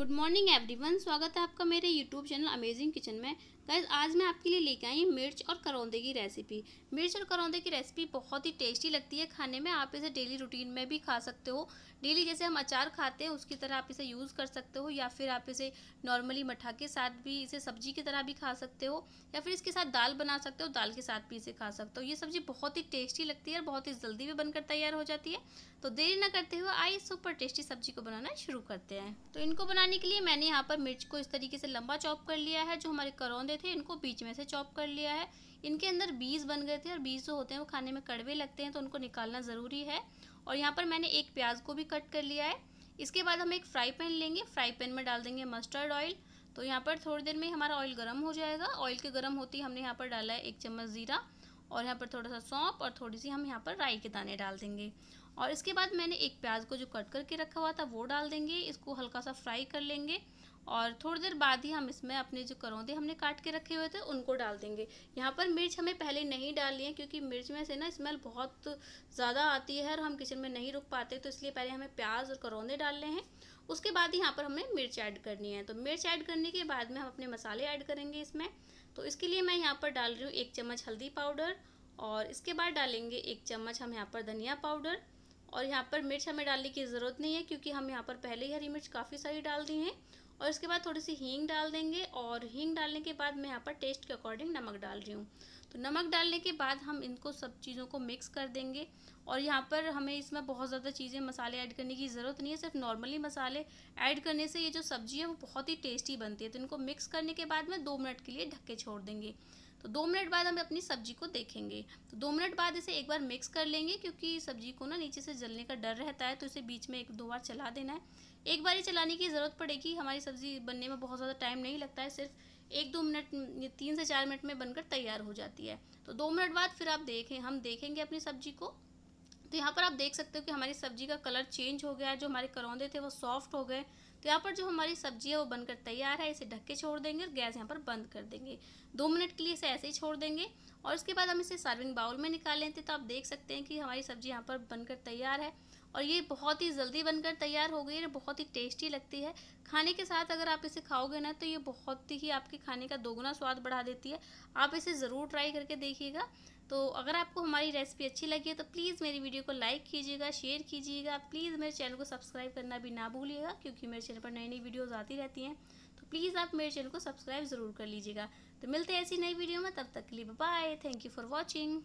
good morning everyone स्वागत है आपका मेरे यूट्यूब चैनल अमेजिंग किचन में गाइज आज मैं आपके लिए लेके आई मिर्च और करौंदे की रेसिपी मिर्च और करौंदे की रेसिपी बहुत ही टेस्टी लगती है खाने में आप इसे डेली रूटीन में भी खा सकते हो डेली जैसे हम अचार खाते हैं उसकी तरह आप इसे यूज़ कर सकते हो या फिर आप इसे नॉर्मली मठा के साथ भी इसे सब्जी की तरह भी खा सकते हो या फिर इसके साथ दाल बना सकते हो दाल के साथ भी इसे खा सकते हो ये सब्जी बहुत ही टेस्टी लगती है और बहुत ही जल्दी भी बनकर तैयार हो जाती है तो देरी ना करते हुए आइए सुपर टेस्टी सब्जी को बनाना शुरू करते हैं तो इनको बनाने के लिए मैंने यहाँ पर मिर्च को इस तरीके से लंबा चॉप कर लिया है जो हमारे करौंदे थे इनको बीच में से चॉप कर लिया है इनके अंदर बीज बन गए थे और बीज जो होते हैं वो खाने में कड़वे लगते हैं तो उनको निकालना ज़रूरी है और यहाँ पर मैंने एक प्याज को भी कट कर लिया है इसके बाद हम एक फ्राई पैन लेंगे फ्राई पैन में डाल देंगे मस्टर्ड ऑयल तो यहाँ पर थोड़ी देर में हमारा ऑयल गर्म हो जाएगा ऑयल के गर्म होते ही हमने यहाँ पर डाला है एक चम्मच ज़ीरा और यहाँ पर थोड़ा सा सौंप और थोड़ी सी हम यहाँ पर राई के दाने डाल देंगे और इसके बाद मैंने एक प्याज को जो कट करके रखा हुआ था वो डाल देंगे इसको हल्का सा फ्राई कर लेंगे और थोड़ी देर बाद ही हम इसमें अपने जो करौंदे हमने काट के रखे हुए थे उनको डाल देंगे यहाँ पर मिर्च हमें पहले नहीं डालनी है क्योंकि मिर्च में से ना स्मेल बहुत ज़्यादा आती है और हम किचन में नहीं रुक पाते तो इसलिए पहले हमें प्याज और करौंदे डालने हैं उसके बाद यहाँ पर हमें मिर्च ऐड करनी है तो मिर्च ऐड करने के बाद में हम अपने मसाले ऐड करेंगे इसमें तो इसके लिए मैं यहाँ पर डाल रही हूँ एक चम्मच हल्दी पाउडर और इसके बाद डालेंगे एक चम्मच हम यहाँ पर धनिया पाउडर और यहाँ पर मिर्च हमें डालने की ज़रूरत नहीं है क्योंकि हम यहाँ पर पहले ही हरी मिर्च काफ़ी सारी डाल दी हैं और इसके बाद थोड़ी सी हींग डाल देंगे और हींग डालने के बाद मैं यहाँ पर टेस्ट के अकॉर्डिंग नमक डाल रही हूँ तो नमक डालने के बाद हम इनको सब चीज़ों को मिक्स कर देंगे और यहाँ पर हमें इसमें बहुत ज़्यादा चीज़ें मसाले ऐड करने की ज़रूरत नहीं है सिर्फ नॉर्मली मसाले ऐड करने से ये जो सब्ज़ी है वो बहुत ही टेस्टी बनती है तो इनको मिक्स करने के बाद में दो मिनट के लिए ढक के छोड़ देंगे तो दो मिनट बाद हम अपनी सब्जी को देखेंगे तो दो मिनट बाद इसे एक बार मिक्स कर लेंगे क्योंकि सब्जी को ना नीचे से जलने का डर रहता है तो इसे बीच में एक दो बार चला देना है एक बार ही चलाने की ज़रूरत पड़ेगी हमारी सब्ज़ी बनने में बहुत ज़्यादा टाइम नहीं लगता है सिर्फ एक दो मिनट तीन से चार मिनट में बनकर तैयार हो जाती है तो दो मिनट बाद फिर आप देखें हम देखेंगे अपनी सब्जी को तो यहाँ पर आप देख सकते हो कि हमारी सब्जी का कलर चेंज हो गया है जो हमारे करौंदे थे वो सॉफ्ट हो गए तो यहाँ पर जो हमारी सब्जी है वो बनकर तैयार है इसे ढक के छोड़ देंगे और गैस यहाँ पर बंद कर देंगे दो मिनट के लिए इसे ऐसे ही छोड़ देंगे और उसके बाद हम इसे सर्विंग बाउल में निकाल लेते तो आप देख सकते हैं कि हमारी सब्जी यहाँ पर बनकर तैयार है और ये बहुत ही जल्दी बनकर तैयार हो गई है बहुत ही टेस्टी लगती है खाने के साथ अगर आप इसे खाओगे ना तो ये बहुत ही आपके खाने का दोगुना स्वाद बढ़ा देती है आप इसे ज़रूर ट्राई करके देखिएगा तो अगर आपको हमारी रेसिपी अच्छी लगी है तो प्लीज़ मेरी वीडियो को लाइक कीजिएगा शेयर कीजिएगा प्लीज़ मेरे चैनल को सब्सक्राइब करना भी ना भूलिएगा क्योंकि मेरे चैनल पर नई नई वीडियोज़ आती रहती हैं तो प्लीज़ आप मेरे चैनल को सब्सक्राइब ज़रूर कर लीजिएगा तो मिलते हैं ऐसी नई वीडियो में तब तक के लिए bye thank you for watching